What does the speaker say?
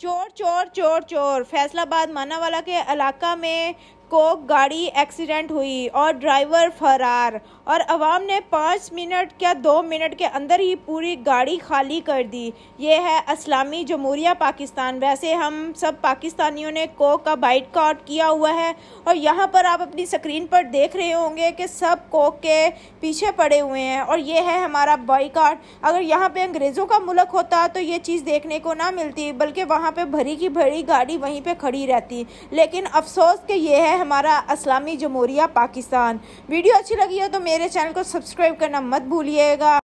चोर चोर चोर चोर फैसलाबाद मानावाला के इलाका में को गाड़ी एक्सीडेंट हुई और ड्राइवर फरार और आवाम ने पाँच मिनट या दो मिनट के अंदर ही पूरी गाड़ी खाली कर दी ये है इस्लामी जमहूरिया पाकिस्तान वैसे हम सब पाकिस्तानियों ने कोक का बाइट काट किया हुआ है और यहाँ पर आप अपनी स्क्रीन पर देख रहे होंगे कि सब कोक के पीछे पड़े हुए हैं और ये है हमारा बॉयकाट अगर यहाँ पे अंग्रेज़ों का मुल्क होता तो ये चीज़ देखने को ना मिलती बल्कि वहाँ पर भरी की भरी गाड़ी वहीं पर खड़ी रहती लेकिन अफसोस कि ये है हमारा असलामी जमहूरिया पाकिस्तान वीडियो अच्छी लगी हो तो मेरे चैनल को सब्सक्राइब करना मत भूलिएगा